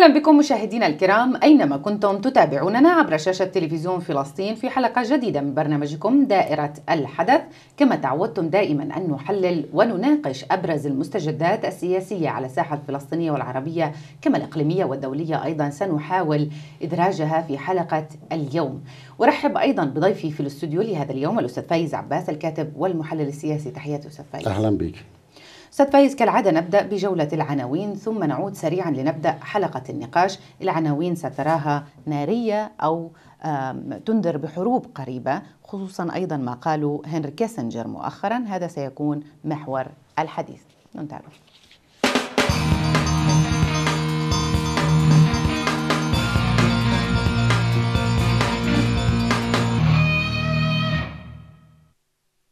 أهلا بكم مشاهدينا الكرام أينما كنتم تتابعوننا عبر شاشة تلفزيون فلسطين في حلقة جديدة من برنامجكم دائرة الحدث كما تعودتم دائما أن نحلل ونناقش أبرز المستجدات السياسية على الساحة الفلسطينية والعربية كما الإقليمية والدولية أيضا سنحاول إدراجها في حلقة اليوم ورحب أيضا بضيفي في الاستوديو لهذا اليوم الأستاذ فايز عباس الكاتب والمحلل السياسي تحياتي أستاذ فايز أهلا بك أستاذ فايز كالعادة نبدأ بجولة العناوين ثم نعود سريعا لنبدأ حلقة النقاش العناوين ستراها نارية أو تنذر بحروب قريبة خصوصا أيضا ما قاله هنري كيسنجر مؤخرا هذا سيكون محور الحديث ننتابع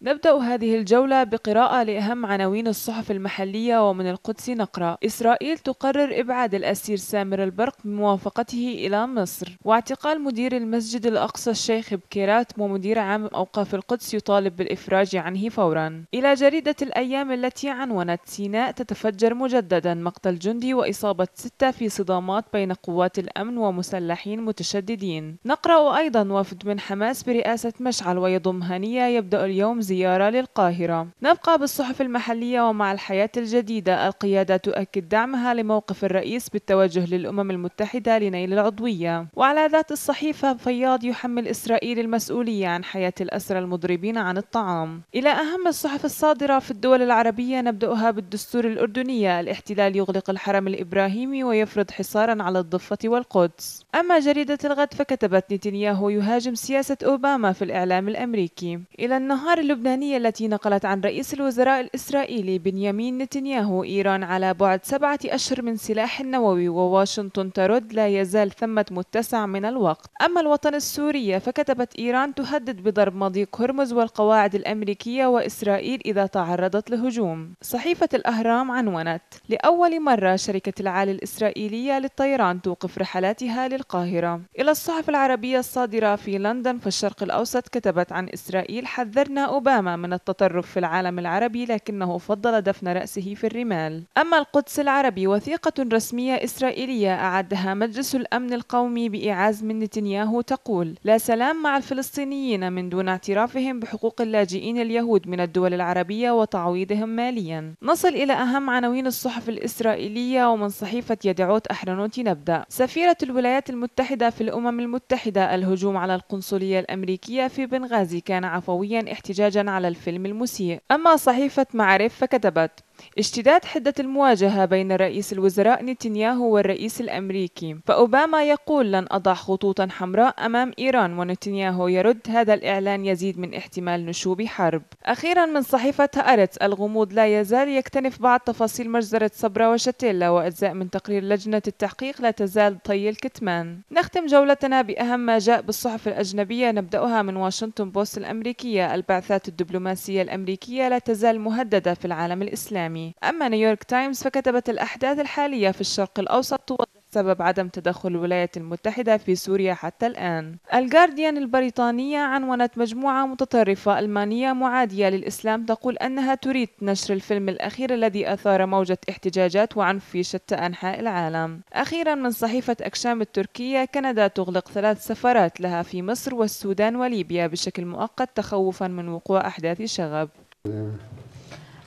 نبدأ هذه الجولة بقراءة لأهم عناوين الصحف المحلية ومن القدس نقرأ إسرائيل تقرر إبعاد الأسير سامر البرق بموافقته إلى مصر واعتقال مدير المسجد الأقصى الشيخ بكيرات ومدير عام أوقاف القدس يطالب بالإفراج عنه فورا إلى جريدة الأيام التي عنونت سيناء تتفجر مجددا مقتل جندي وإصابة ستة في صدامات بين قوات الأمن ومسلحين متشددين نقرأ أيضا وفد من حماس برئاسة مشعل ويضم هنية يبدأ اليوم زي السيارة للقاهرة نبقى بالصحف المحلية ومع الحياة الجديدة القيادة تؤكد دعمها لموقف الرئيس بالتوجه للأمم المتحدة لنيل العضوية وعلى ذات الصحيفة فياض يحمل إسرائيل المسؤولية عن حياة الأسرى المضربين عن الطعام إلى أهم الصحف الصادرة في الدول العربية نبدأها بالدستور الأردنية الاحتلال يغلق الحرم الإبراهيمي ويفرض حصارا على الضفة والقدس أما جريدة الغد فكتبت نتنياهو يهاجم سياسة أوباما في الإعلام الأمريكي إلى النهار اللبناني اللبنانية التي نقلت عن رئيس الوزراء الإسرائيلي بنيامين نتنياهو إيران على بعد سبعة أشهر من سلاح نووي وواشنطن ترد لا يزال ثمة متسع من الوقت أما الوطن السوري فكتبت إيران تهدد بضرب مضيق هرمز والقواعد الأمريكية وإسرائيل إذا تعرضت لهجوم صحيفة الأهرام عنونت لأول مرة شركة العالي الإسرائيلية للطيران توقف رحلاتها للقاهرة إلى الصحف العربية الصادرة في لندن في الشرق الأوسط كتبت عن إسرائيل حذرنا أوبا أوباما من التطرف في العالم العربي لكنه فضل دفن رأسه في الرمال أما القدس العربي وثيقة رسمية إسرائيلية أعدها مجلس الأمن القومي بإعاز من نتنياهو تقول لا سلام مع الفلسطينيين من دون اعترافهم بحقوق اللاجئين اليهود من الدول العربية وتعويضهم ماليا نصل إلى أهم عناوين الصحف الإسرائيلية ومن صحيفة يدعوت أحرنوت نبدأ سفيرة الولايات المتحدة في الأمم المتحدة الهجوم على القنصلية الأمريكية في بنغازي كان عفويا احتجاجا على الفيلم المسيء أما صحيفة معرف فكتبت اشتداد حدة المواجهة بين رئيس الوزراء نتنياهو والرئيس الأمريكي فأوباما يقول لن أضع خطوطا حمراء أمام إيران ونتنياهو يرد هذا الإعلان يزيد من احتمال نشوب حرب أخيرا من صحيفة هأرتس الغموض لا يزال يكتنف بعض تفاصيل مجزرة صبرا وشتيلا وأجزاء من تقرير لجنة التحقيق لا تزال طي الكتمان نختم جولتنا بأهم ما جاء بالصحف الأجنبية نبدأها من واشنطن بوست الأمريكية البعثات الدبلوماسية الأمريكية لا تزال مهددة في العالم الإسلامي أما نيويورك تايمز فكتبت الأحداث الحالية في الشرق الأوسط توضح سبب عدم تدخل الولايات المتحدة في سوريا حتى الآن الجارديان البريطانية عنونت مجموعة متطرفة ألمانية معادية للإسلام تقول أنها تريد نشر الفيلم الأخير الذي أثار موجة احتجاجات وعنف في شتى أنحاء العالم أخيرا من صحيفة أكشام التركية كندا تغلق ثلاث سفارات لها في مصر والسودان وليبيا بشكل مؤقت تخوفا من وقوع أحداث شغب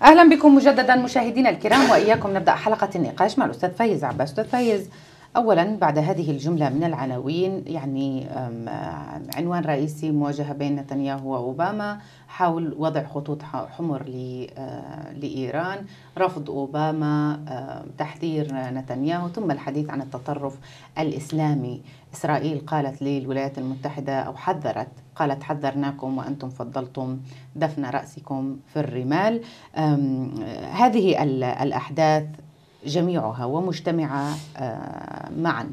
اهلا بكم مجددا مشاهدينا الكرام واياكم نبدا حلقه النقاش مع الاستاذ فايز عباس استاذ فايز أولا بعد هذه الجملة من العناوين يعني عنوان رئيسي مواجهة بين نتنياهو وأوباما حول وضع خطوط حمر آه، لإيران رفض أوباما آه، تحذير نتنياهو ثم الحديث عن التطرف الإسلامي إسرائيل قالت للولايات المتحدة أو حذرت قالت حذرناكم وأنتم فضلتم دفن رأسكم في الرمال هذه الأحداث جميعها ومجتمعة آه، معا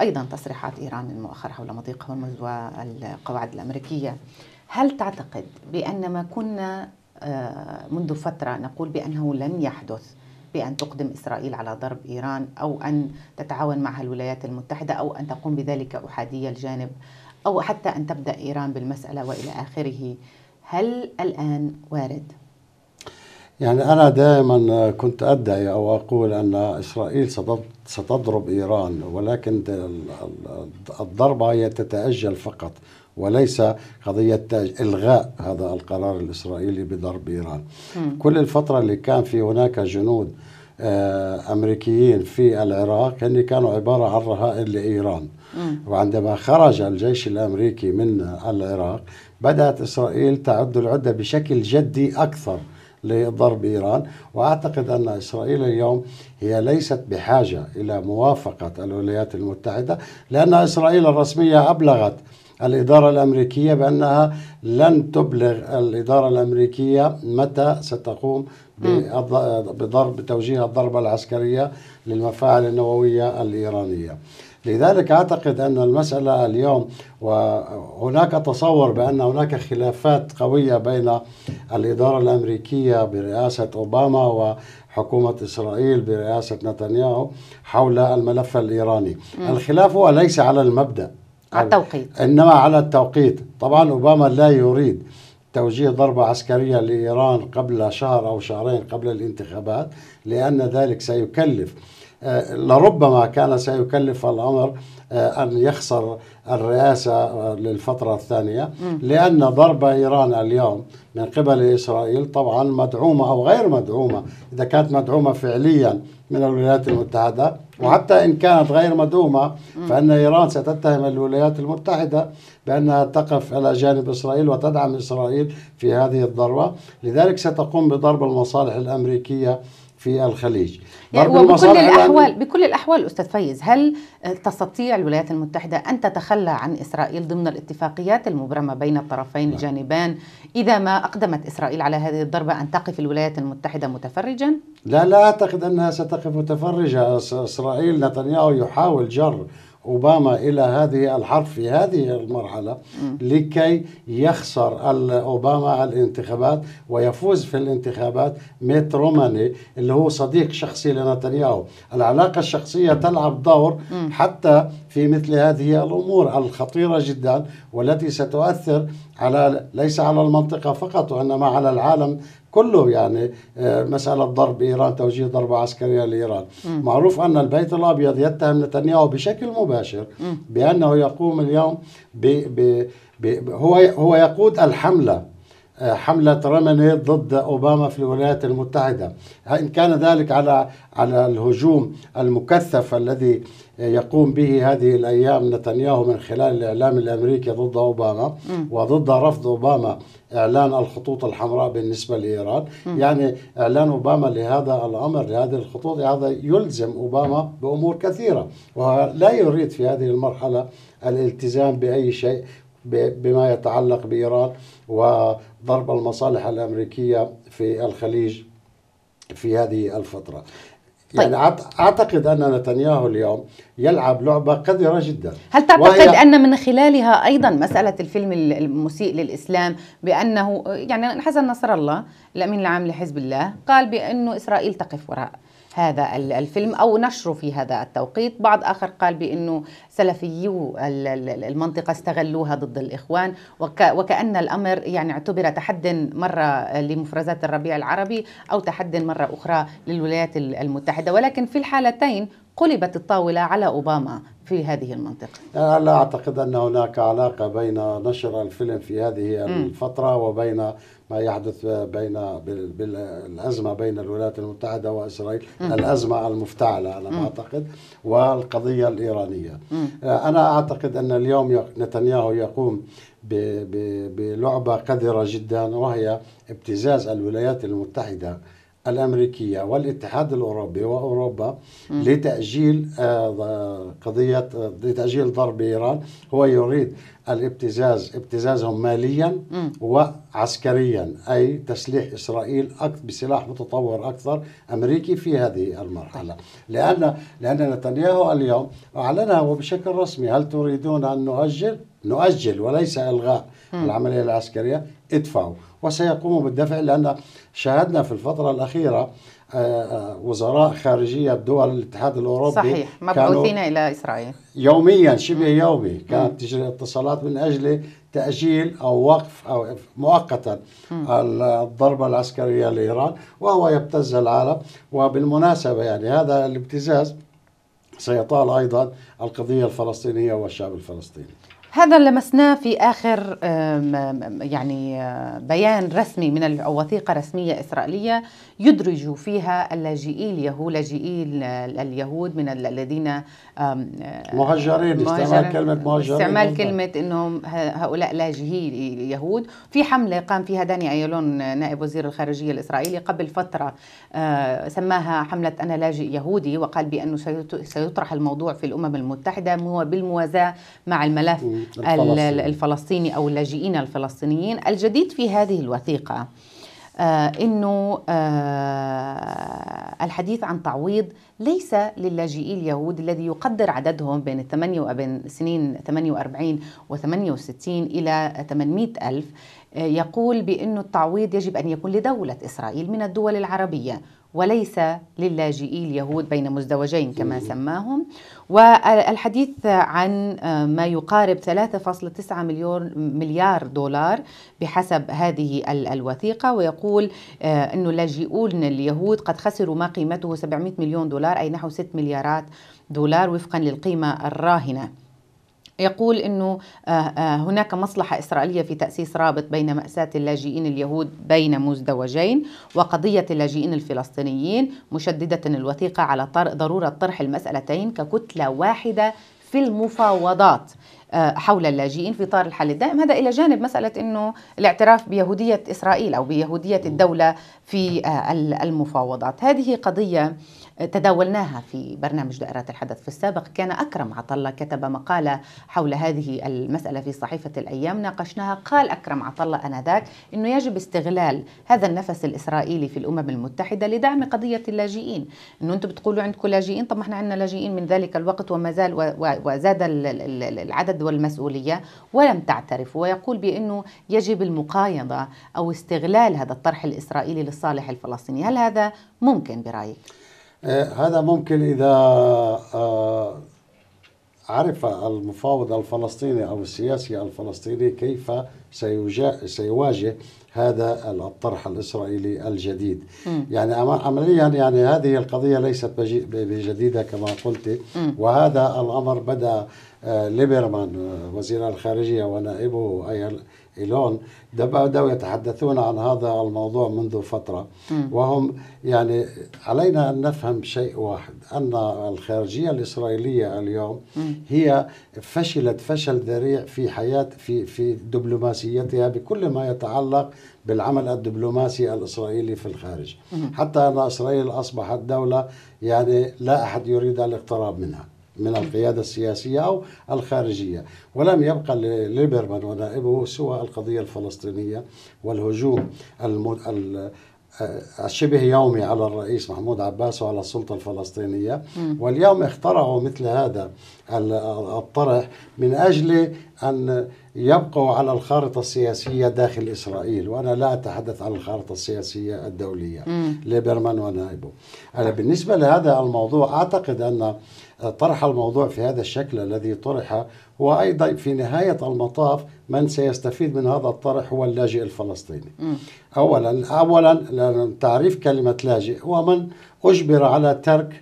أيضا تصريحات إيران المؤخرة حول مضيق هرمز والقواعد الأمريكية هل تعتقد بأن ما كنا آه، منذ فترة نقول بأنه لن يحدث بأن تقدم إسرائيل على ضرب إيران أو أن تتعاون معها الولايات المتحدة أو أن تقوم بذلك احاديه الجانب أو حتى أن تبدأ إيران بالمسألة وإلى آخره هل الآن وارد؟ يعني أنا دائما كنت أدعي أو أقول أن إسرائيل ستضرب إيران ولكن الضربة هي تتأجل فقط وليس قضية إلغاء هذا القرار الإسرائيلي بضرب إيران م. كل الفترة اللي كان في هناك جنود آه، أمريكيين في العراق هن كانوا عبارة عن رهائن لإيران م. وعندما خرج الجيش الأمريكي من العراق بدأت إسرائيل تعد العدة بشكل جدي أكثر لضرب إيران وأعتقد أن إسرائيل اليوم هي ليست بحاجة إلى موافقة الولايات المتحدة لأن إسرائيل الرسمية أبلغت الإدارة الأمريكية بأنها لن تبلغ الإدارة الأمريكية متى ستقوم بضرب بتوجيه الضربة العسكرية للمفاعل النووية الإيرانية لذلك أعتقد أن المسألة اليوم وهناك تصور بأن هناك خلافات قوية بين الإدارة الأمريكية برئاسة أوباما و حكومة إسرائيل برئاسة نتنياهو حول الملف الإيراني م. الخلاف هو ليس على المبدأ على التوقيت إنما على التوقيت طبعا أوباما لا يريد توجيه ضربة عسكرية لإيران قبل شهر أو شهرين قبل الانتخابات لأن ذلك سيكلف آه، لربما كان سيكلف الأمر آه، أن يخسر الرئاسة آه، للفترة الثانية لأن ضرب إيران اليوم من قبل إسرائيل طبعا مدعومة أو غير مدعومة إذا كانت مدعومة فعليا من الولايات المتحدة وحتى إن كانت غير مدعومة فإن إيران ستتهم الولايات المتحدة بأنها تقف على جانب إسرائيل وتدعم إسرائيل في هذه الضربة لذلك ستقوم بضرب المصالح الأمريكية في الخليج يعني وبكل الأحوال بكل الأحوال أستاذ فايز هل تستطيع الولايات المتحدة أن تتخلى عن إسرائيل ضمن الاتفاقيات المبرمة بين الطرفين لا. نعم. الجانبان إذا ما أقدمت إسرائيل على هذه الضربة أن تقف الولايات المتحدة متفرجا؟ لا لا أعتقد أنها ستقف متفرجة إسرائيل نتنياهو يحاول جر أوباما إلى هذه الحرب في هذه المرحلة لكي يخسر أوباما الانتخابات ويفوز في الانتخابات ميت روماني اللي هو صديق شخصي لنتنياهو العلاقة الشخصية تلعب دور حتى في مثل هذه الأمور الخطيرة جدا والتي ستؤثر على ليس على المنطقة فقط وإنما على العالم كله يعني آه، مسألة ضرب إيران توجيه ضربة عسكرية لإيران م. معروف أن البيت الأبيض يتهم نتنياهو بشكل مباشر م. بأنه يقوم اليوم ب ب ب هو هو يقود الحملة حملة رمني ضد أوباما في الولايات المتحدة إن كان ذلك على على الهجوم المكثف الذي يقوم به هذه الأيام نتنياهو من خلال الإعلام الأمريكي ضد أوباما م. وضد رفض أوباما إعلان الخطوط الحمراء بالنسبة لإيران م. يعني إعلان أوباما لهذا الأمر لهذه الخطوط هذا يلزم أوباما بأمور كثيرة ولا يريد في هذه المرحلة الالتزام بأي شيء بما يتعلق بإيران وضرب المصالح الأمريكية في الخليج في هذه الفترة طيب. يعني اعتقد ان نتنياهو اليوم يلعب لعبه قذره جدا هل تعتقد وهي... ان من خلالها ايضا مساله الفيلم المسيء للاسلام بانه يعني حسن نصر الله الامين العام لحزب الله قال بانه اسرائيل تقف وراء هذا الفيلم أو نشره في هذا التوقيت بعض آخر قال بأنه سلفيو المنطقة استغلوها ضد الإخوان وكأن الأمر يعني اعتبر تحد مرة لمفرزات الربيع العربي أو تحد مرة أخرى للولايات المتحدة ولكن في الحالتين قلبت الطاولة على أوباما في هذه المنطقة أنا لا أعتقد أن هناك علاقة بين نشر الفيلم في هذه الفترة وبين ما يحدث بين بالأزمة بين الولايات المتحدة وإسرائيل الأزمة المفتعلة أنا ما أعتقد والقضية الإيرانية أنا أعتقد أن اليوم نتنياهو يقوم بلعبة قذرة جدا وهي ابتزاز الولايات المتحدة الأمريكية والاتحاد الأوروبي وأوروبا م. لتأجيل آه، قضية لتأجيل ضرب إيران هو يريد الابتزاز ابتزازهم ماليا م. وعسكريا أي تسليح إسرائيل بسلاح متطور أكثر أمريكي في هذه المرحلة طيب. لأن لأن نتنياهو اليوم أعلنها وبشكل رسمي هل تريدون أن نؤجل؟ نؤجل وليس إلغاء العملية العسكرية ادفعوا وسيقوموا بالدفع لأن شاهدنا في الفترة الأخيرة آه، آه، وزراء خارجية دول الاتحاد الأوروبي صحيح مبعوثين إلى إسرائيل يوميا شبه يومي كانت تجري اتصالات من أجل تأجيل أو وقف أو مؤقتا الضربة العسكرية لإيران وهو يبتز العالم وبالمناسبة يعني هذا الابتزاز سيطال أيضا القضية الفلسطينية والشعب الفلسطيني هذا لمسناه في اخر يعني بيان رسمي من او وثيقه رسميه اسرائيليه يدرج فيها اللاجئي اليهود لاجئي اليهود من الذين مهجرين استعمال كلمه مهجرين استعمال كلمه انهم هؤلاء لاجئي اليهود في حمله قام فيها داني ايلون نائب وزير الخارجيه الاسرائيلي قبل فتره سماها حمله انا لاجئ يهودي وقال بانه سيطرح الموضوع في الامم المتحده بالموازاه مع الملف الفلسطيني, الفلسطيني أو اللاجئين الفلسطينيين الجديد في هذه الوثيقة آه، أنه آه، الحديث عن تعويض ليس للاجئي اليهود الذي يقدر عددهم بين الثمانية وبين سنين 48 و 68 إلى 800 ألف آه، يقول بأنه التعويض يجب أن يكون لدولة إسرائيل من الدول العربية وليس للاجئي اليهود بين مزدوجين كما سماهم والحديث عن آه، ما يقارب 3.9 مليون مليار دولار بحسب هذه الوثيقة ويقول آه، أنه اللاجئون اليهود قد خسروا ما قيمته 700 مليون دولار أي نحو 6 مليارات دولار وفقا للقيمة الراهنة يقول أنه آه، آه، هناك مصلحة إسرائيلية في تأسيس رابط بين مأساة اللاجئين اليهود بين مزدوجين وقضية اللاجئين الفلسطينيين مشددة الوثيقة على ضرورة طرح المسألتين ككتلة واحدة في المفاوضات آه، حول اللاجئين في اطار الحل الدائم هذا الى جانب مساله انه الاعتراف بيهوديه اسرائيل او بيهوديه الدوله في آه، المفاوضات هذه قضيه آه، تداولناها في برنامج دائرة الحدث في السابق كان أكرم عطلة كتب مقالة حول هذه المسألة في صحيفة الأيام ناقشناها قال أكرم عطلة أنذاك أنه يجب استغلال هذا النفس الإسرائيلي في الأمم المتحدة لدعم قضية اللاجئين أنه أنتم بتقولوا عندكم لاجئين طب ما احنا عندنا لاجئين من ذلك الوقت وما زال وزاد العدد والمسؤولية ولم تعترف ويقول بأنه يجب المقايضة أو استغلال هذا الطرح الإسرائيلي للصالح الفلسطيني هل هذا ممكن برأيك؟ آه، هذا ممكن إذا آه، عرف المفاوض الفلسطيني أو السياسي الفلسطيني كيف سيواجه هذا الطرح الإسرائيلي الجديد م. يعني عمليا يعني هذه القضية ليست بجديدة كما قلت وهذا الأمر بدأ آه، ليبرمان آه، وزير الخارجية ونائبه إيلون بدأوا يتحدثون عن هذا الموضوع منذ فترة وهم يعني علينا أن نفهم شيء واحد أن الخارجية الإسرائيلية اليوم هي فشلت فشل ذريع في حياة في في دبلوماسيتها بكل ما يتعلق بالعمل الدبلوماسي الإسرائيلي في الخارج حتى أن إسرائيل أصبحت دولة يعني لا أحد يريد الاقتراب منها من القيادة السياسية أو الخارجية ولم يبقى لليبرمان ونائبه سوى القضية الفلسطينية والهجوم الم... آه، الشبه يومي على الرئيس محمود عباس وعلى السلطة الفلسطينية واليوم اخترعوا مثل هذا الطرح من أجل أن يبقوا على الخارطة السياسية داخل إسرائيل وأنا لا أتحدث عن الخارطة السياسية الدولية ليبرمان ونائبه أنا بالنسبة لهذا الموضوع أعتقد أن طرح الموضوع في هذا الشكل الذي طرح وأيضا في نهاية المطاف من سيستفيد من هذا الطرح هو اللاجئ الفلسطيني م. أولا أولا تعريف كلمة لاجئ هو من أجبر على ترك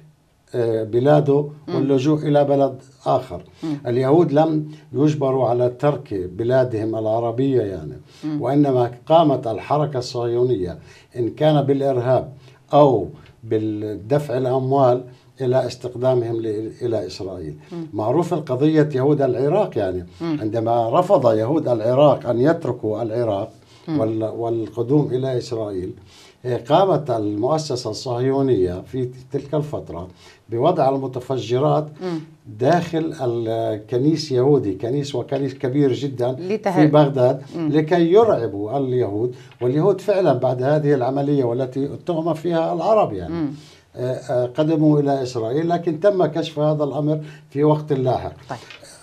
آه، بلاده واللجوء إلى بلد آخر م. اليهود لم يجبروا على ترك بلادهم العربية يعني م. وإنما قامت الحركة الصهيونية إن كان بالإرهاب أو بالدفع الأموال الى استقدامهم الى اسرائيل م. معروف القضيه يهود العراق يعني م. عندما رفض يهود العراق ان يتركوا العراق م. والقدوم الى اسرائيل قامت المؤسسة الصهيونية في تلك الفترة بوضع المتفجرات داخل الكنيس يهودي كنيس وكنيس كبير جدا في بغداد لكي يرعبوا اليهود واليهود فعلا بعد هذه العملية والتي اتهم فيها العرب يعني قدموا إلى إسرائيل لكن تم كشف هذا الأمر في وقت لاحق طيب.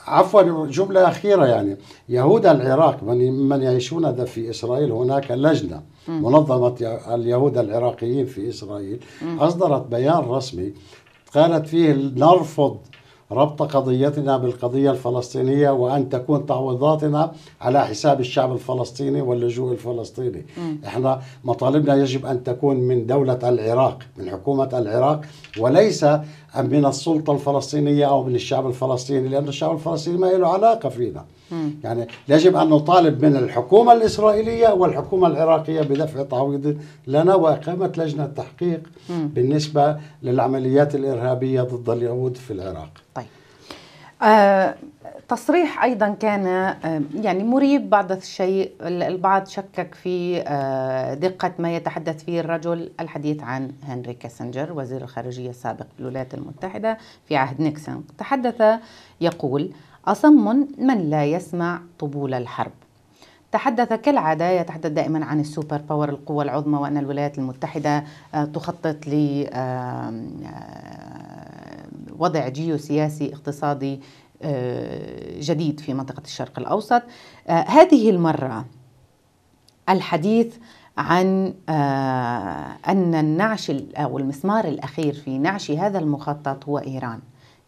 عفوا جملة أخيرة يعني يهود العراق من, من يعيشون في إسرائيل هناك لجنة م. منظمة اليهود العراقيين في إسرائيل م. أصدرت بيان رسمي قالت فيه نرفض ربط قضيتنا بالقضية الفلسطينية وأن تكون تعويضاتنا على حساب الشعب الفلسطيني واللجوء الفلسطيني م. إحنا مطالبنا يجب أن تكون من دولة العراق من حكومة العراق وليس من السلطة الفلسطينية أو من الشعب الفلسطيني لأن الشعب الفلسطيني ما له علاقة فينا يعني يجب أن نطالب من الحكومة الإسرائيلية والحكومة العراقية بدفع تعويض لنا وإقامة لجنة تحقيق بالنسبة للعمليات الإرهابية ضد اليهود في العراق طيب آه تصريح ايضا كان آه، يعني مريب بعض الشيء البعض شكك في آه دقه ما يتحدث فيه الرجل الحديث عن هنري كيسنجر وزير الخارجيه السابق للولايات المتحده في عهد نيكسون تحدث يقول أصم من لا يسمع طبول الحرب تحدث كالعادة يتحدث دائما عن السوبر باور القوة العظمى وأن الولايات المتحدة آه، تخطط ل آه، وضع جيوسياسي اقتصادي آه، جديد في منطقة الشرق الأوسط هذه المرة الحديث عن أن النعش أو المسمار الأخير في نعش هذا المخطط هو إيران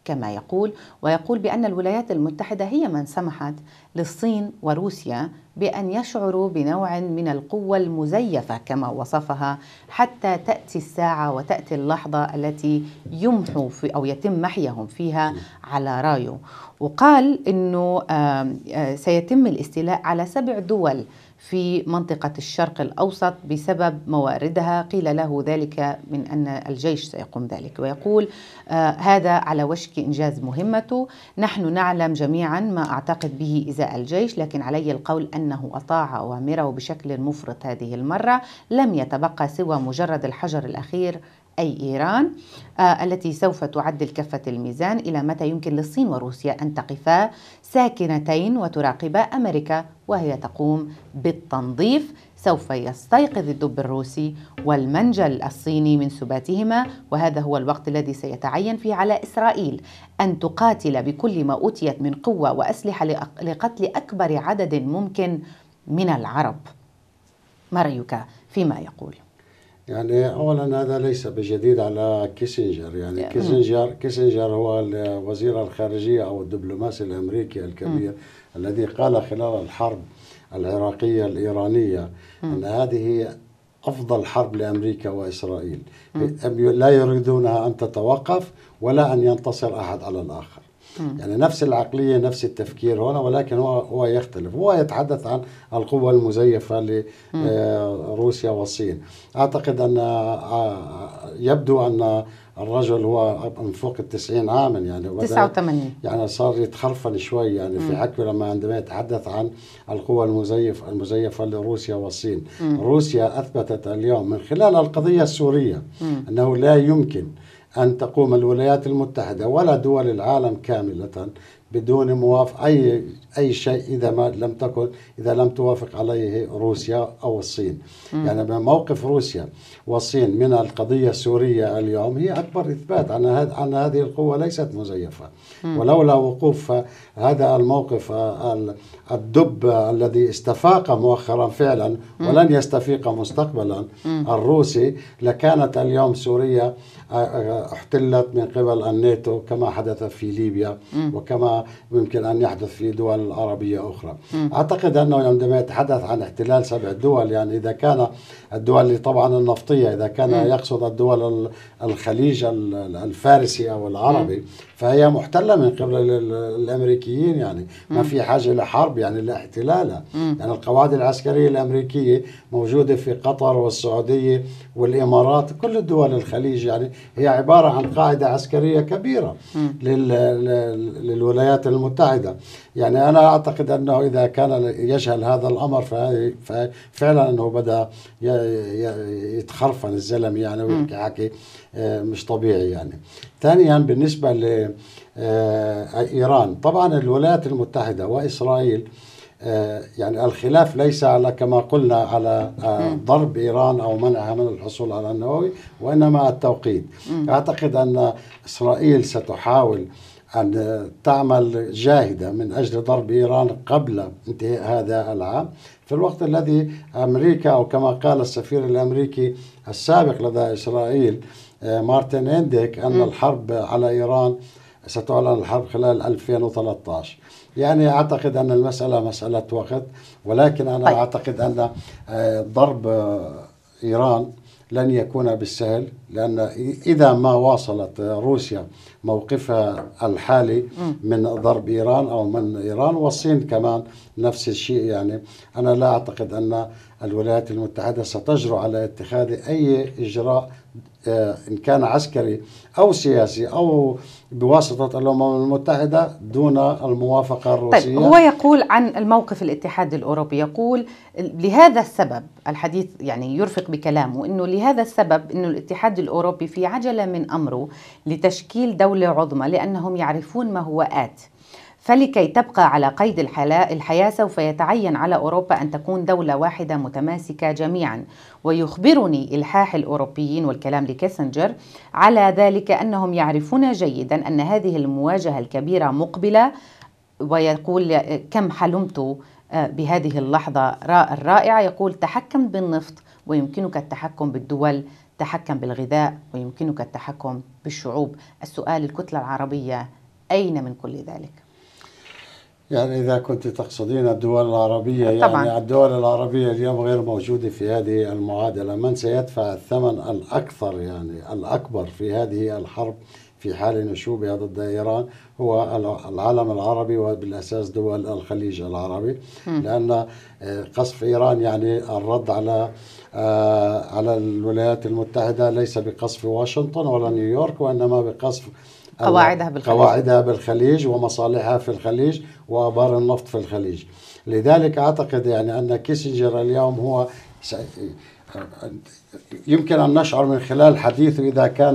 كما يقول ويقول بأن الولايات المتحدة هي من سمحت للصين وروسيا بأن يشعروا بنوع من القوة المزيفة كما وصفها حتى تأتي الساعة وتأتي اللحظة التي يمحو في أو يتم محيهم فيها على رايه وقال أنه سيتم الاستيلاء على سبع دول في منطقة الشرق الأوسط بسبب مواردها قيل له ذلك من أن الجيش سيقوم ذلك ويقول آه هذا على وشك إنجاز مهمته نحن نعلم جميعا ما أعتقد به إزاء الجيش لكن علي القول أنه أطاع أوامره بشكل مفرط هذه المرة لم يتبقى سوى مجرد الحجر الأخير أي إيران آه، التي سوف تعدل كفة الميزان إلى متى يمكن للصين وروسيا أن تقفا ساكنتين وتراقبا أمريكا وهي تقوم بالتنظيف سوف يستيقظ الدب الروسي والمنجل الصيني من سباتهما وهذا هو الوقت الذي سيتعين فيه على اسرائيل ان تقاتل بكل ما اوتيت من قوه واسلحه لقتل اكبر عدد ممكن من العرب ما رايك فيما يقول يعني اولا هذا ليس بجديد على كيسنجر يعني yeah. كيسنجر كيسنجر هو وزير الخارجيه او الدبلوماسي الامريكي الكبير mm. الذي قال خلال الحرب العراقيه الايرانيه mm. ان هذه افضل حرب لامريكا واسرائيل mm. لا يريدونها ان تتوقف ولا ان ينتصر احد على الاخر يعني نفس العقلية نفس التفكير هنا ولكن هو هو يختلف هو يتحدث عن القوة المزيفة لروسيا آه، والصين أعتقد أن آه، آه، يبدو أن الرجل هو من فوق التسعين عاما يعني 89 يعني صار يتخرفن شوي يعني في حكي لما عندما يتحدث عن القوى المزيف المزيفة لروسيا والصين م. روسيا أثبتت اليوم من خلال القضية السورية م. أنه لا يمكن أن تقوم الولايات المتحدة ولا دول العالم كاملة بدون موافقة أي أي شيء إذا ما لم تكن إذا لم توافق عليه روسيا أو الصين م. يعني موقف روسيا والصين من القضية السورية اليوم هي أكبر إثبات أن, أن هذه القوة ليست مزيفة ولولا وقوف هذا الموقف الدب الذي استفاق مؤخرا فعلا ولن يستفيق مستقبلا الروسي لكانت اليوم سوريا احتلت من قبل الناتو كما حدث في ليبيا وكما يمكن أن يحدث في دول دول عربية أخرى م. أعتقد أنه عندما يتحدث عن احتلال سبع دول يعني إذا كان الدول اللي طبعا النفطية إذا كان م. يقصد الدول الخليج الفارسي أو العربي م. فهي محتلة من قبل الأمريكيين يعني ما في حاجة لحرب يعني لاحتلالها يعني القواعد العسكرية الأمريكية موجودة في قطر والسعودية والإمارات كل دول الخليج يعني هي عبارة عن قاعدة عسكرية كبيرة للولايات المتحدة يعني أنا أعتقد أنه إذا كان يجهل هذا الأمر فعلا أنه بدأ يعني يتخرفن الزلم يعني ويحكي حكي آه، مش طبيعي يعني ثانيا بالنسبة لإيران آه، طبعا الولايات المتحدة وإسرائيل آه، يعني الخلاف ليس على كما قلنا على ضرب ايران او منعها من الحصول على النووي وانما التوقيت اعتقد ان اسرائيل ستحاول أن تعمل جاهدة من أجل ضرب إيران قبل انتهاء هذا العام في الوقت الذي أمريكا أو كما قال السفير الأمريكي السابق لدى إسرائيل آه، مارتن إنديك أن الحرب على إيران ستعلن الحرب خلال 2013 يعني أعتقد أن المسألة مسألة وقت ولكن أنا طيب. أعتقد أن آه، ضرب آه، إيران لن يكون بالسهل لأن إذا ما واصلت روسيا موقفها الحالي من ضرب إيران أو من إيران والصين كمان نفس الشيء يعني أنا لا أعتقد أن الولايات المتحدة ستجرؤ على اتخاذ أي إجراء آه، إن كان عسكري أو سياسي أو بواسطة الأمم المتحدة دون الموافقة طيب، الروسية طيب هو يقول عن الموقف الاتحاد الأوروبي يقول لهذا السبب الحديث يعني يرفق بكلامه أنه لهذا السبب أنه الاتحاد الأوروبي في عجلة من أمره لتشكيل دولة عظمى لأنهم يعرفون ما هو آت فلكي تبقى على قيد الحياة سوف يتعين على أوروبا أن تكون دولة واحدة متماسكة جميعا ويخبرني إلحاح الأوروبيين والكلام لكيسنجر على ذلك أنهم يعرفون جيدا أن هذه المواجهة الكبيرة مقبلة ويقول كم حلمت آه، بهذه اللحظة الرائعة يقول تحكم بالنفط ويمكنك التحكم بالدول تحكم بالغذاء ويمكنك التحكم بالشعوب السؤال الكتلة العربية أين من كل ذلك؟ يعني إذا كنت تقصدين الدول العربية يعني طبعا. يعني الدول العربية اليوم غير موجودة في هذه المعادلة من سيدفع الثمن الأكثر يعني الأكبر في هذه الحرب في حال نشوبها ضد إيران هو العالم العربي وبالأساس دول الخليج العربي م. لأن آه، قصف إيران يعني الرد على آه، على الولايات المتحدة ليس بقصف واشنطن ولا نيويورك وإنما بقصف قواعدها بالخليج قواعدها بالخليج ومصالحها في الخليج وابار النفط في الخليج لذلك اعتقد يعني ان كيسنجر اليوم هو يمكن أن نشعر من خلال حديثه إذا كان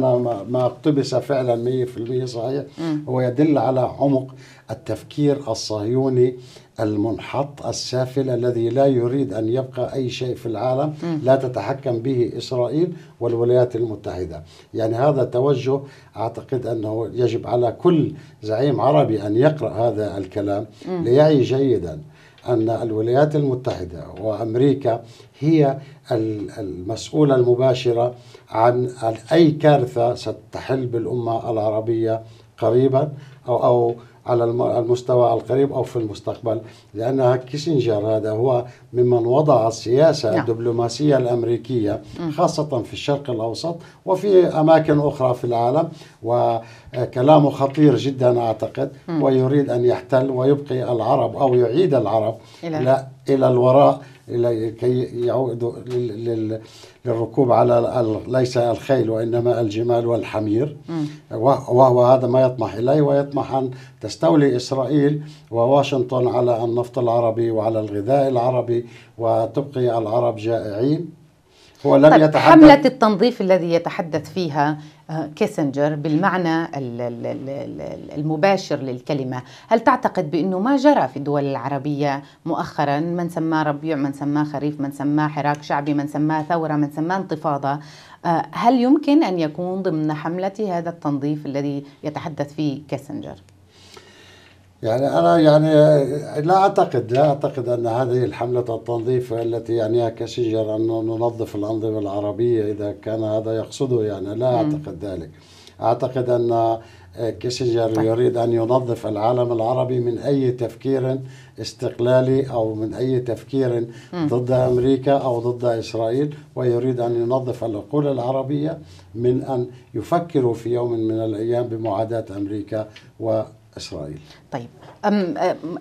ما اقتبس فعلا 100% صحيح هو يدل على عمق التفكير الصهيوني المنحط السافل الذي لا يريد أن يبقى أي شيء في العالم لا تتحكم به إسرائيل والولايات المتحدة يعني هذا توجه أعتقد أنه يجب على كل زعيم عربي أن يقرأ هذا الكلام ليعي جيداً أن الولايات المتحدة وأمريكا هي المسؤولة المباشرة عن أي كارثة ستحل بالأمة العربية قريبا أو أو على المستوى القريب أو في المستقبل لأنها كيسنجر هذا هو ممن وضع السياسة نعم. الدبلوماسية الأمريكية خاصة في الشرق الأوسط وفي أماكن أخرى في العالم وكلامه خطير جدا أعتقد ويريد أن يحتل ويبقي العرب أو يعيد العرب إلى, إلى الوراء لكي كي يعودوا للركوب على ليس الخيل وانما الجمال والحمير وهو هذا ما يطمح اليه ويطمح ان تستولي اسرائيل وواشنطن على النفط العربي وعلى الغذاء العربي وتبقي العرب جائعين هو لم طيب يتحدث حملة التنظيف الذي يتحدث فيها آه، كيسنجر بالمعنى المباشر للكلمة هل تعتقد بأنه ما جرى في الدول العربية مؤخرا من سماه ربيع من سماه خريف من سماه حراك شعبي من سماه ثورة من سماه انتفاضة آه، هل يمكن أن يكون ضمن حملة هذا التنظيف الذي يتحدث فيه كيسنجر؟ يعني انا يعني لا اعتقد لا اعتقد ان هذه الحمله التنظيف التي يعنيها كسيجر ان ننظف الانظمه العربيه اذا كان هذا يقصده يعني لا اعتقد ذلك اعتقد ان كيسنجر طيب. يريد ان ينظف العالم العربي من اي تفكير استقلالي او من اي تفكير ضد امريكا او ضد اسرائيل ويريد ان ينظف العقول العربيه من ان يفكروا في يوم من الايام بمعاداه امريكا و اسرائيل طيب أم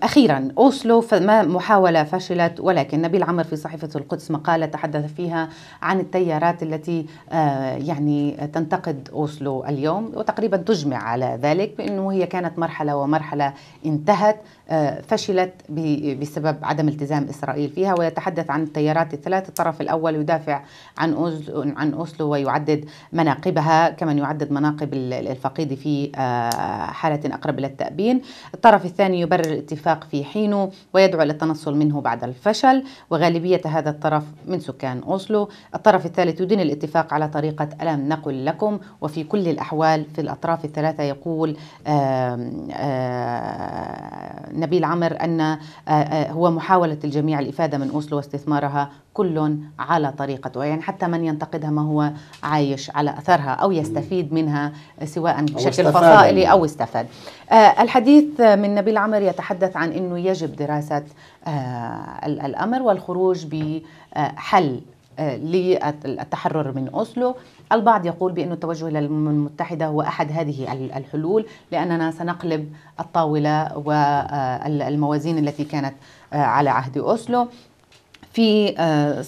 اخيرا اوسلو فما محاوله فشلت ولكن نبيل عمر في صحيفه القدس مقاله تحدث فيها عن التيارات التي آه، يعني تنتقد اوسلو اليوم وتقريبا تجمع على ذلك بانه هي كانت مرحله ومرحله انتهت آه، فشلت بسبب عدم التزام اسرائيل فيها ويتحدث عن التيارات الثلاث الطرف الاول يدافع عن عن اوسلو ويعدد مناقبها كمن يعدد مناقب الفقيد في آه، حاله اقرب الى التأثير التأبين الطرف الثاني يبرر الاتفاق في حينه ويدعو للتنصل منه بعد الفشل وغالبية هذا الطرف من سكان أوسلو الطرف الثالث يدين الاتفاق على طريقة ألم نقل لكم وفي كل الأحوال في الأطراف الثلاثة يقول آآ آآ نبيل عمر أن هو محاولة الجميع الإفادة من أوسلو واستثمارها كل على طريقته يعني حتى من ينتقدها ما هو عايش على أثرها أو يستفيد منها سواء بشكل فصائلي أو استفاد الحديث من نبيل عمر يتحدث عن أنه يجب دراسة آه، الأمر والخروج بحل آه، للتحرر من أوسلو البعض يقول بأن التوجه إلى الأمم المتحدة هو أحد هذه الحلول لأننا سنقلب الطاولة والموازين آه، التي كانت على عهد أوسلو في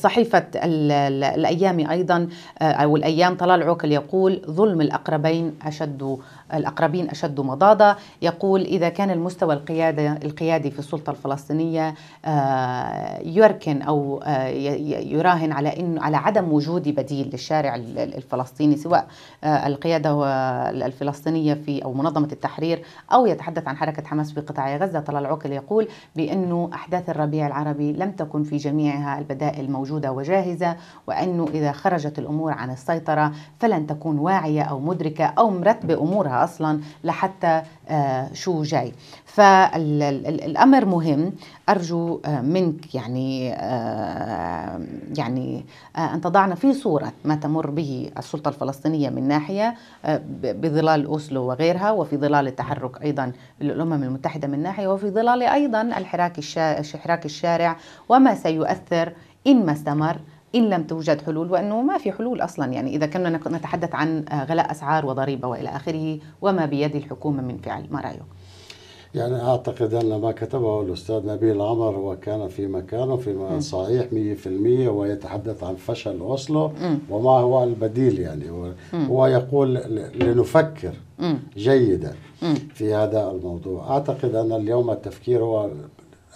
صحيفة الأيام أيضا أو الأيام طلال عوكل يقول ظلم الأقربين أشد الأقربين أشد مضادة يقول إذا كان المستوى القيادة القيادي في السلطة الفلسطينية آه، يركن أو آه، يراهن على إنه على عدم وجود بديل للشارع الفلسطيني سواء آه، القيادة الفلسطينية في أو منظمة التحرير أو يتحدث عن حركة حماس في قطاع غزة طلال عقل يقول بأنه أحداث الربيع العربي لم تكن في جميعها البدائل موجودة وجاهزة وأنه إذا خرجت الأمور عن السيطرة فلن تكون واعية أو مدركة أو مرتبة أمورها اصلا لحتى آه، شو جاي فالامر مهم ارجو آه، منك يعني آه، يعني ان تضعنا في صوره ما تمر به السلطه الفلسطينيه من ناحيه بظلال اوسلو وغيرها وفي ظلال التحرك ايضا للامم المتحده من ناحيه وفي ظلال ايضا الحراك الحراك الشارع وما سيؤثر ان ما استمر ان لم توجد حلول وانه ما في حلول اصلا يعني اذا كنا نتحدث عن آه، غلاء اسعار وضريبه والى اخره وما بيد الحكومه من فعل ما رايك؟ يعني اعتقد ان ما كتبه الاستاذ نبيل عمر هو كان في مكانه في صحيح 100% ويتحدث عن فشل اوسلو وما هو البديل يعني هو, هو يقول لنفكر جيدا في هذا الموضوع اعتقد ان اليوم التفكير هو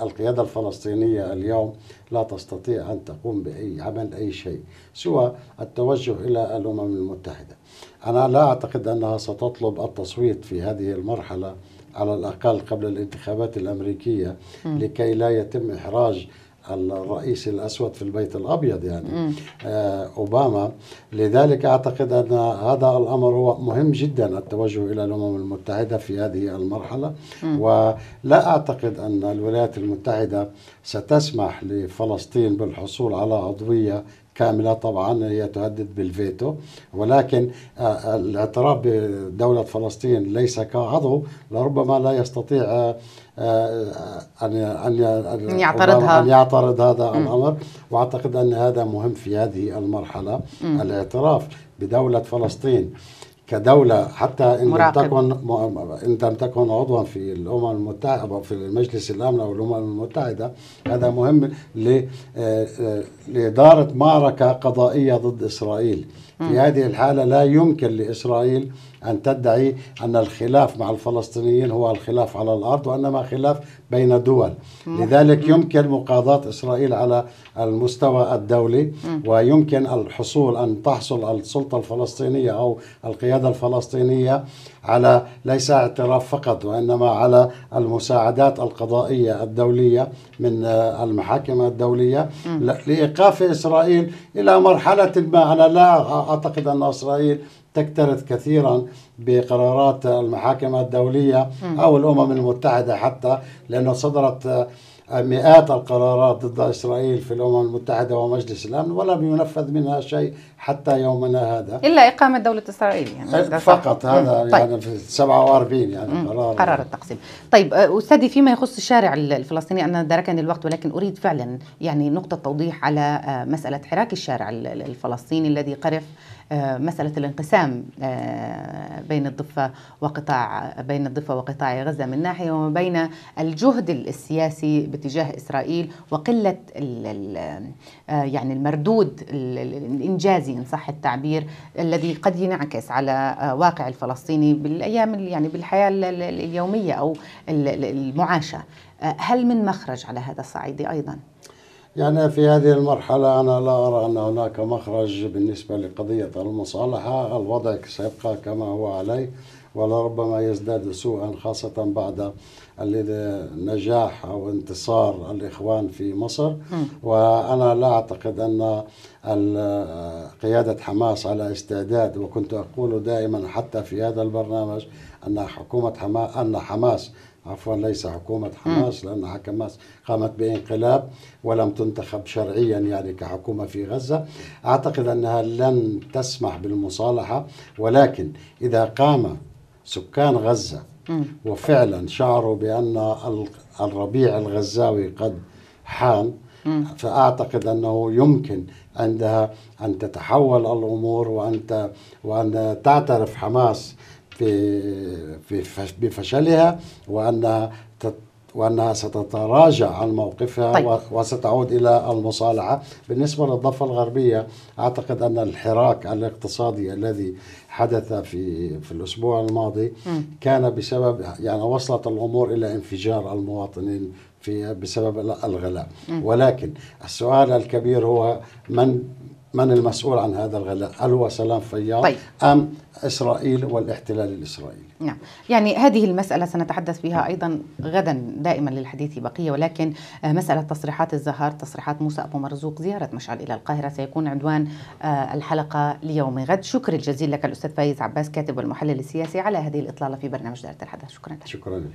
القيادة الفلسطينية اليوم لا تستطيع أن تقوم بأي عمل أي شيء سوى التوجه إلى الأمم المتحدة أنا لا أعتقد أنها ستطلب التصويت في هذه المرحلة على الأقل قبل الانتخابات الأمريكية م. لكي لا يتم إحراج الرئيس الأسود في البيت الأبيض يعني آه أوباما لذلك أعتقد أن هذا الأمر هو مهم جدا التوجه إلى الأمم المتحدة في هذه المرحلة مم. ولا أعتقد أن الولايات المتحدة ستسمح لفلسطين بالحصول على عضوية كاملة طبعا هي تهدد بالفيتو ولكن آه، الاعتراف بدولة فلسطين ليس كعضو لربما لا يستطيع آه، آه، آه، ان ان يعترضها ان يعترض هذا الامر واعتقد ان هذا مهم في هذه المرحله الاعتراف بدوله فلسطين كدولة حتى إن لم تكن إن لم تكن عضوا في الأمم المتحدة في مجلس الأمن أو الأمم المتحدة هذا مهم آه، لإدارة معركة قضائية ضد إسرائيل في هذه الحالة لا يمكن لإسرائيل أن تدعي أن الخلاف مع الفلسطينيين هو الخلاف على الأرض وإنما خلاف بين دول لذلك يمكن مقاضاة إسرائيل على المستوى الدولي ويمكن الحصول أن تحصل السلطة الفلسطينية أو القيادة الفلسطينية على ليس اعتراف فقط وإنما على المساعدات القضائية الدولية من آه، المحاكم الدولية لإيقاف إسرائيل إلى مرحلة ما أنا لا أعتقد أن إسرائيل تكترث كثيرا بقرارات المحاكم الدولية أو الأمم المتحدة حتى لأنه صدرت آه، مئات القرارات ضد إسرائيل في الأمم المتحدة ومجلس الأمن ولم ينفذ منها شيء حتى يومنا هذا إلا إقامة دولة إسرائيل يعني فقط هذا يعني طيب. يعني في 47 يعني قرار قرار التقسيم طيب أه، أستاذي فيما يخص الشارع الفلسطيني أنا دركني الوقت ولكن أريد فعلا يعني نقطة توضيح على أه، مسألة حراك الشارع الفلسطيني الذي قرف آه، مسألة الانقسام آه، بين الضفة وقطاع بين الضفة وقطاع غزة من ناحية وما بين الجهد السياسي باتجاه إسرائيل وقلة آه، يعني المردود الإنجازي إن صح التعبير الذي قد ينعكس على واقع الفلسطيني بالأيام يعني بالحياة اليومية أو المعاشة هل من مخرج على هذا الصعيد أيضا؟ يعني في هذه المرحلة أنا لا أرى أن هناك مخرج بالنسبة لقضية المصالحة الوضع سيبقى كما هو عليه ولربما يزداد سوءا خاصة بعد نجاح أو انتصار الإخوان في مصر وأنا لا أعتقد أن قيادة حماس على استعداد وكنت أقول دائما حتى في هذا البرنامج أن حكومة حماس أن حماس عفوا ليس حكومة حماس لأن حماس قامت بانقلاب ولم تنتخب شرعيا يعني كحكومة في غزة أعتقد أنها لن تسمح بالمصالحة ولكن إذا قام سكان غزة وفعلا شعروا بأن الربيع الغزاوي قد حان فأعتقد أنه يمكن عندها أن تتحول الأمور وأن وأن تعترف حماس في, في بفشلها وأنها وأنها ستتراجع عن موقفها طيب. وستعود إلى المصالحة بالنسبة للضفة الغربية أعتقد أن الحراك الاقتصادي الذي حدث في في الأسبوع الماضي م. كان بسبب يعني وصلت الأمور إلى انفجار المواطنين في بسبب الغلاء ولكن السؤال الكبير هو من من المسؤول عن هذا الغلاء هل هو سلام فياض طيب. أم إسرائيل والاحتلال الإسرائيلي نعم يعني هذه المسألة سنتحدث فيها أيضا غدا دائما للحديث بقية ولكن مسألة تصريحات الزهار تصريحات موسى أبو مرزوق زيارة مشعل إلى القاهرة سيكون عنوان آه، الحلقة ليوم غد شكر الجزيل لك الأستاذ فايز عباس كاتب والمحلل السياسي على هذه الإطلالة في برنامج دارة الحدث شكرا لك شكرا لك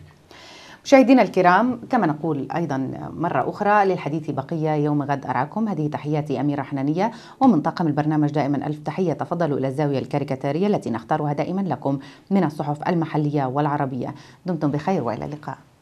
مشاهدينا الكرام كما نقول أيضا مرة أخرى للحديث بقية يوم غد أراكم هذه تحياتي أميرة حنانية ومن طاقم البرنامج دائما ألف تحية تفضلوا إلى الزاوية الكاريكاتيرية التي نختارها دائما لكم من الصحف المحلية والعربية دمتم بخير وإلى اللقاء